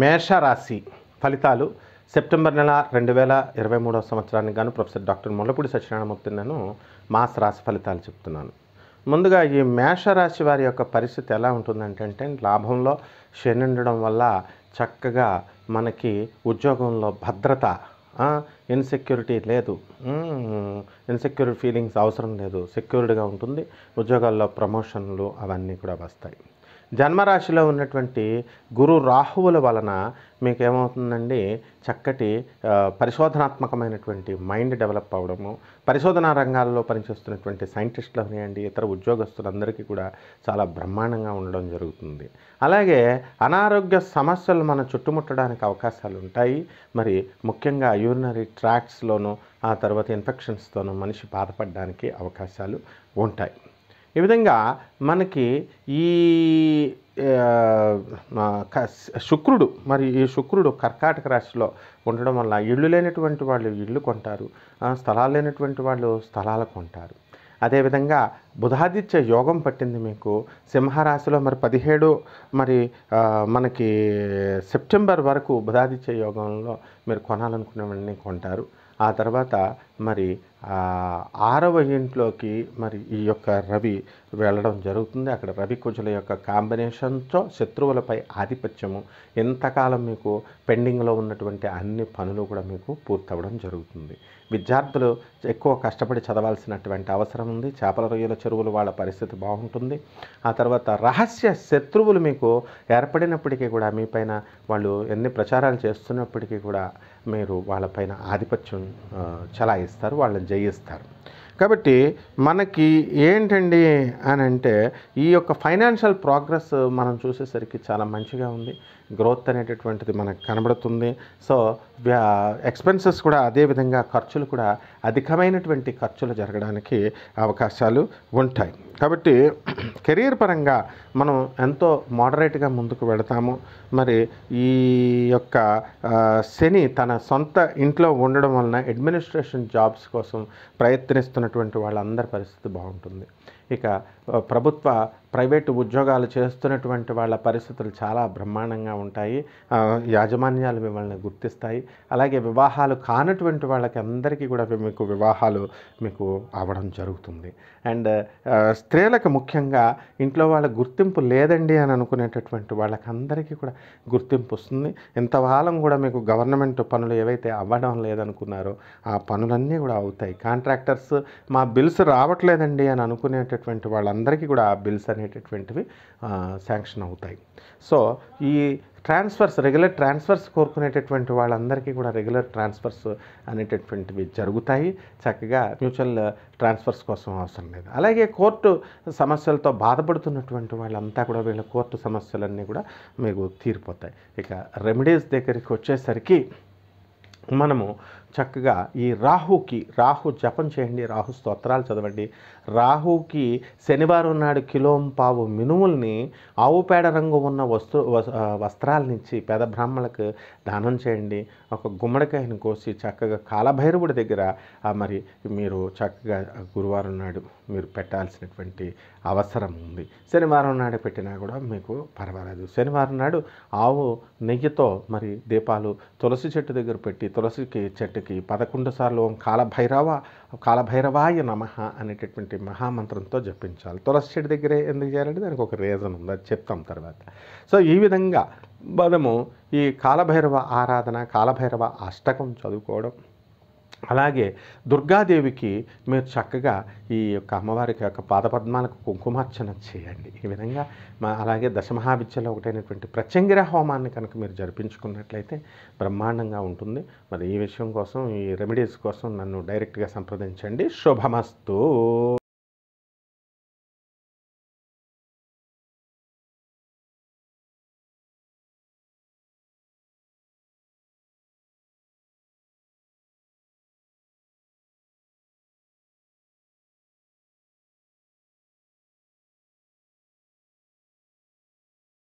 మేషరాశి ఫలితాలు సెప్టెంబర్ నెల రెండు వేల ఇరవై మూడవ సంవత్సరానికి గాను ప్రొఫెసర్ డాక్టర్ ముల్లపూడి సత్యనారాయణమూర్తి నేను మాస రాశి ఫలితాలు చెప్తున్నాను ముందుగా ఈ మేషరాశి వారి యొక్క పరిస్థితి ఎలా ఉంటుందంటే లాభంలో శని ఉండడం వల్ల చక్కగా మనకి ఉద్యోగంలో భద్రత ఇన్సెక్యూరిటీ లేదు ఇన్సెక్యూరిటీ ఫీలింగ్స్ అవసరం లేదు సెక్యూర్డ్గా ఉంటుంది ఉద్యోగాల్లో ప్రమోషన్లు అవన్నీ కూడా వస్తాయి జన్మరాశిలో ఉన్నటువంటి గురు రాహువుల వలన మీకు ఏమవుతుందండి చక్కటి పరిశోధనాత్మకమైనటువంటి మైండ్ డెవలప్ అవ్వడము పరిశోధనా రంగాల్లో పనిచేస్తున్నటువంటి సైంటిస్టులు అవనివ్వండి ఇతర ఉద్యోగస్తులందరికీ కూడా చాలా బ్రహ్మాండంగా ఉండడం జరుగుతుంది అలాగే అనారోగ్య సమస్యలు మన చుట్టుముట్టడానికి అవకాశాలు ఉంటాయి మరి ముఖ్యంగా యూరినరీ ట్రాక్స్లోనూ ఆ తర్వాత ఇన్ఫెక్షన్స్తోనూ మనిషి బాధపడడానికి అవకాశాలు ఉంటాయి ఈ విధంగా మనకి ఈ శుక్రుడు మరి ఈ శుక్రుడు కర్కాటక రాశిలో ఉండడం వల్ల ఇళ్ళు లేనటువంటి వాళ్ళు ఇళ్ళు కొంటారు స్థలాలు లేనటువంటి వాళ్ళు స్థలాలు కొంటారు అదేవిధంగా బుధాదిత్య యోగం పట్టింది మీకు సింహరాశిలో మరి పదిహేడు మరి మనకి సెప్టెంబర్ వరకు బుధాదిత్య యోగంలో మీరు కొనాలనుకునేవన్నీ కొంటారు ఆ తర్వాత మరి ఆరవ ఇంట్లోకి మరి ఈ యొక్క రవి వెళ్ళడం జరుగుతుంది అక్కడ రవి కుజుల యొక్క కాంబినేషన్తో శత్రువులపై ఆధిపత్యము ఎంతకాలం మీకు పెండింగ్లో ఉన్నటువంటి అన్ని పనులు కూడా మీకు పూర్తవడం జరుగుతుంది విద్యార్థులు ఎక్కువ కష్టపడి చదవాల్సినటువంటి అవసరం ఉంది చేపల రొయ్యల చెరువులు వాళ్ళ పరిస్థితి బాగుంటుంది ఆ తర్వాత రహస్య శత్రువులు మీకు ఏర్పడినప్పటికీ కూడా మీపైన వాళ్ళు ఎన్ని ప్రచారాలు చేస్తున్నప్పటికీ కూడా మీరు వాళ్ళపైన ఆధిపత్యం చలాయిస్తారు సాధిస్తారు వాళ్ళని జయిస్తారు కాబట్టి మనకి ఏంటండి అని అంటే ఈ యొక్క ఫైనాన్షియల్ ప్రోగ్రెస్ మనం చూసేసరికి చాలా మంచిగా ఉంది గ్రోత్ అనేటటువంటిది మనకు కనబడుతుంది సో ఎక్స్పెన్సెస్ కూడా అదేవిధంగా ఖర్చులు కూడా అధికమైనటువంటి ఖర్చులు జరగడానికి అవకాశాలు ఉంటాయి కాబట్టి కెరీర్ పరంగా మనం ఎంతో మోడరేట్గా ముందుకు వెళతాము మరి ఈ యొక్క శని తన సొంత ఇంట్లో ఉండడం వలన అడ్మినిస్ట్రేషన్ జాబ్స్ కోసం ప్రయత్నిస్తున్నటువంటి వాళ్ళందరి పరిస్థితి బాగుంటుంది ఇక ప్రభుత్వ ప్రైవేటు ఉద్యోగాలు చేస్తున్నటువంటి వాళ్ళ పరిస్థితులు చాలా బ్రహ్మాండంగా ఉంటాయి యాజమాన్యాలు మిమ్మల్ని గుర్తిస్తాయి అలాగే వివాహాలు కానటువంటి వాళ్ళకి అందరికీ కూడా మీకు వివాహాలు మీకు అవ్వడం జరుగుతుంది అండ్ స్త్రీలకు ముఖ్యంగా ఇంట్లో వాళ్ళ గుర్తింపు లేదండి అని అనుకునేటటువంటి వాళ్ళకందరికీ కూడా గుర్తింపు వస్తుంది ఇంతకాలం కూడా మీకు గవర్నమెంట్ పనులు ఏవైతే అవ్వడం లేదనుకున్నారో ఆ పనులన్నీ కూడా అవుతాయి కాంట్రాక్టర్స్ మా బిల్స్ రావట్లేదండి అని అనుకునేటటువంటి ఉన్నటువంటి వాళ్ళందరికీ కూడా బిల్స్ అనేటటువంటివి శాంక్షన్ అవుతాయి సో ఈ ట్రాన్స్ఫర్స్ రెగ్యులర్ ట్రాన్స్ఫర్స్ కోరుకునేటటువంటి వాళ్ళందరికీ కూడా రెగ్యులర్ ట్రాన్స్ఫర్స్ అనేటటువంటివి జరుగుతాయి చక్కగా మ్యూచువల్ ట్రాన్స్ఫర్స్ కోసం అవసరం లేదు అలాగే కోర్టు సమస్యలతో బాధపడుతున్నటువంటి వాళ్ళంతా కూడా వీళ్ళ కోర్టు సమస్యలన్నీ కూడా మీకు తీరిపోతాయి ఇక రెమెడీస్ దగ్గరికి వచ్చేసరికి మనము చక్కగా ఈ రాహుకి రాహు జపం చేయండి రాహు స్తోత్రాలు చదవండి రాహుకి శనివారం నాడు కిలోం పావు మినుముల్ని ఆవు పేడ రంగు ఉన్న వస్తు వస్త్రాలనిచ్చి పేద బ్రాహ్మణులకు దానం చేయండి ఒక గుమ్మడికాయను కోసి చక్కగా కాలభైరవుడి దగ్గర మరి మీరు చక్కగా గురువారం నాడు మీరు పెట్టాల్సినటువంటి అవసరం ఉంది శనివారం నాడు పెట్టినా కూడా మీకు పర్వాలేదు శనివారం నాడు ఆవు నెయ్యితో మరి దీపాలు తులసి చెట్టు దగ్గర పెట్టి తులసికి చెట్టుకి పదకొండు సార్లు ఓం కాలభైరవ కాలభైరవాయ నమ అనేటటువంటి మహామంత్రంతో జపించాలి తులసి చెట్టు దగ్గరే ఎందుకు చేయాలంటే దానికి ఒక రీజన్ ఉంది అది చెప్తాం తర్వాత సో ఈ విధంగా మనము ఈ కాలభైరవ ఆరాధన కాలభైరవ అష్టకం చదువుకోవడం అలాగే దుర్గాదేవికి మీరు చక్కగా ఈ యొక్క అమ్మవారికి యొక్క పాదపద్మాలకు కుంకుమార్చన చేయండి ఈ విధంగా మా అలాగే దశమహావిద్యలో ఒకటైనటువంటి ప్రత్యంగిర హోమాన్ని కనుక మీరు జరిపించుకున్నట్లయితే బ్రహ్మాండంగా ఉంటుంది మరి ఈ విషయం కోసం ఈ రెమెడీస్ కోసం నన్ను డైరెక్ట్గా సంప్రదించండి శుభమస్తు